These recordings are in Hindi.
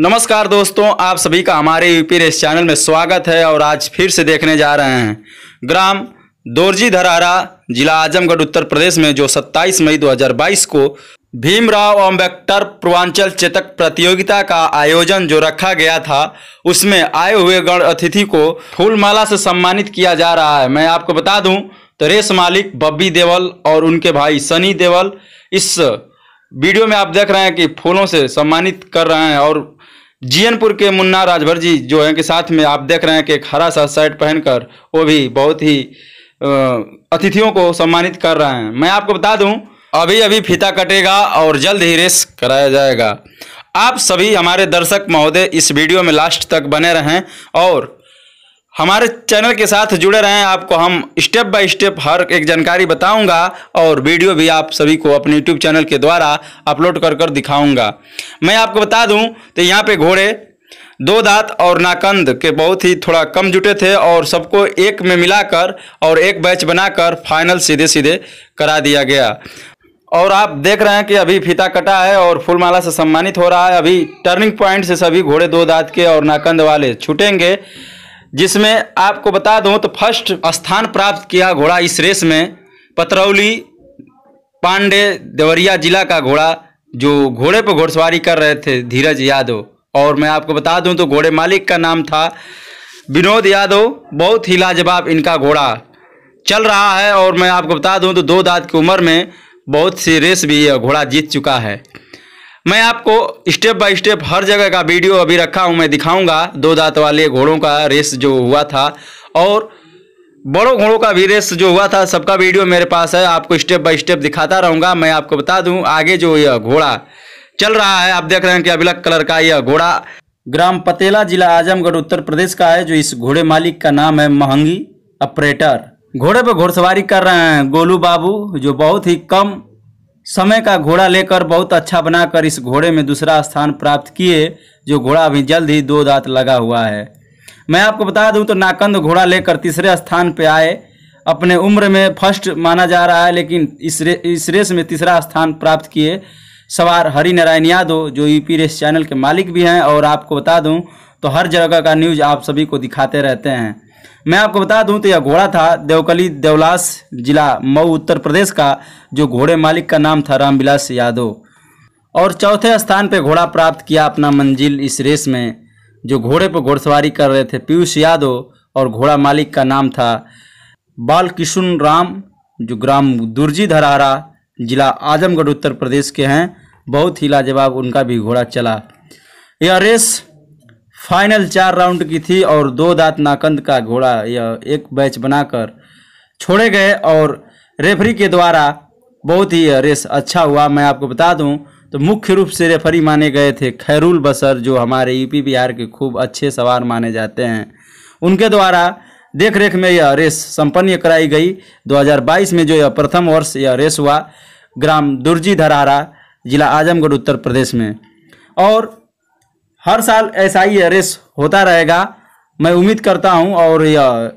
नमस्कार दोस्तों आप सभी का हमारे यूपी रेस चैनल में स्वागत है और आज फिर से देखने जा रहे हैं ग्राम दोरजी धरारा जिला आजमगढ़ उत्तर प्रदेश में जो 27 मई 2022 को भीमराव अम्बेक्टर पूर्वांचल चेतक प्रतियोगिता का आयोजन जो रखा गया था उसमें आए हुए गण अतिथि को फूलमाला से सम्मानित किया जा रहा है मैं आपको बता दूँ तो रेस मालिक बब्बी देवल और उनके भाई सनी देवल इस वीडियो में आप देख रहे हैं कि फूलों से सम्मानित कर रहे हैं और जीनपुर के मुन्ना राजभर जी जो हैं कि साथ में आप देख रहे हैं कि एक हरा सा शर्ट पहनकर वो भी बहुत ही अतिथियों को सम्मानित कर रहे हैं मैं आपको बता दूं अभी अभी फीता कटेगा और जल्द ही रेस कराया जाएगा आप सभी हमारे दर्शक महोदय इस वीडियो में लास्ट तक बने रहें और हमारे चैनल के साथ जुड़े रहें आपको हम स्टेप बाय स्टेप हर एक जानकारी बताऊंगा और वीडियो भी आप सभी को अपने यूट्यूब चैनल के द्वारा अपलोड कर कर दिखाऊंगा मैं आपको बता दूं तो यहाँ पे घोड़े दो दांत और नाकंद के बहुत ही थोड़ा कम जुटे थे और सबको एक में मिलाकर और एक बैच बनाकर फाइनल सीधे सीधे करा दिया गया और आप देख रहे हैं कि अभी फीता कटा है और फुलमाला से सम्मानित हो रहा है अभी टर्निंग पॉइंट से सभी घोड़े दो दांत के और नाकंद वाले छूटेंगे जिसमें आपको बता दूं तो फर्स्ट स्थान प्राप्त किया घोड़ा इस रेस में पतरौली पांडे देवरिया जिला का घोड़ा जो घोड़े पर घोड़सवारी कर रहे थे धीरज यादव और मैं आपको बता दूं तो घोड़े मालिक का नाम था विनोद यादव बहुत ही लाजवाब इनका घोड़ा चल रहा है और मैं आपको बता दूं तो दो दाद की उम्र में बहुत सी रेस भी यह घोड़ा जीत चुका है मैं आपको स्टेप बाय स्टेप हर जगह का वीडियो अभी रखा हूं मैं दिखाऊंगा दो दांत वाले घोड़ों का रेस जो हुआ था और बड़ों घोड़ों का भी रेस जो हुआ था सबका वीडियो मेरे पास है आपको स्टेप बाय स्टेप दिखाता रहूंगा मैं आपको बता दूं आगे जो यह घोड़ा चल रहा है आप देख रहे हैं कि अभिलक कलर का यह घोड़ा ग्राम पतेला जिला आजमगढ़ उत्तर प्रदेश का है जो इस घोड़े मालिक का नाम है महंगी ऑपरेटर घोड़े पर घोड़सवारी कर रहे हैं गोलू बाबू जो बहुत ही कम समय का घोड़ा लेकर बहुत अच्छा बनाकर इस घोड़े में दूसरा स्थान प्राप्त किए जो घोड़ा अभी जल्द ही दो दांत लगा हुआ है मैं आपको बता दूं तो नाकंद घोड़ा लेकर तीसरे स्थान पर आए अपने उम्र में फर्स्ट माना जा रहा है लेकिन इस रे, इस रेस में तीसरा स्थान प्राप्त किए सवार हरि नारायण यादव जो यूपी रेस चैनल के मालिक भी हैं और आपको बता दूं तो हर जगह का न्यूज़ आप सभी को दिखाते रहते हैं मैं आपको बता दूं तो यह घोड़ा था देवकली देवलास जिला मऊ उत्तर प्रदेश का जो घोड़े मालिक का नाम था रामविलास यादव और चौथे स्थान पर घोड़ा प्राप्त किया अपना मंजिल इस रेस में जो घोड़े पर घोड़सवारी कर रहे थे पीयूष यादव और घोड़ा मालिक का नाम था बाल किशुन राम जो ग्राम दुर्जी धरारा जिला आजमगढ़ उत्तर प्रदेश के हैं बहुत ही लाजवाब उनका भी घोड़ा चला यह रेस फाइनल चार राउंड की थी और दो दांत नाकंद का घोड़ा यह एक बैच बनाकर छोड़े गए और रेफरी के द्वारा बहुत ही रेस अच्छा हुआ मैं आपको बता दूं तो मुख्य रूप से रेफरी माने गए थे खैरुल बसर जो हमारे यूपी बिहार के खूब अच्छे सवार माने जाते हैं उनके द्वारा देख रेख में यह रेस संपन्न कराई गई 2022 में जो यह प्रथम वर्ष यह रेस हुआ ग्राम दुर्जी धरारा जिला आजमगढ़ उत्तर प्रदेश में और हर साल ऐसा ही रेस होता रहेगा मैं उम्मीद करता हूं और यह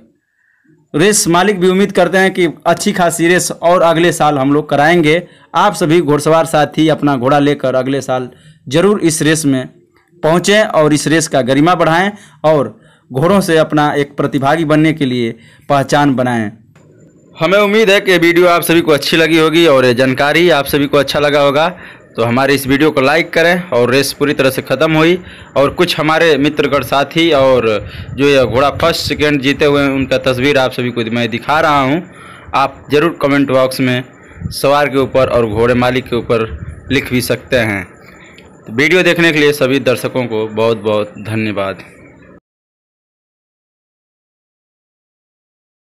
रेस मालिक भी उम्मीद करते हैं कि अच्छी खासी रेस और अगले साल हम लोग कराएंगे आप सभी घोड़सवार साथी अपना घोड़ा लेकर अगले साल जरूर इस रेस में पहुँचें और इस रेस का गरिमा बढ़ाएं और घोड़ों से अपना एक प्रतिभागी बनने के लिए पहचान बनाएं हमें उम्मीद है कि वीडियो आप सभी को अच्छी लगी होगी और ये जानकारी आप सभी को अच्छा लगा होगा तो हमारे इस वीडियो को लाइक करें और रेस पूरी तरह से ख़त्म हुई और कुछ हमारे मित्रगढ़ साथी और जो यह घोड़ा फर्स्ट सेकेंड जीते हुए उनका तस्वीर आप सभी को मैं दिखा रहा हूँ आप ज़रूर कमेंट बॉक्स में सवार के ऊपर और घोड़े मालिक के ऊपर लिख भी सकते हैं तो वीडियो देखने के लिए सभी दर्शकों को बहुत बहुत धन्यवाद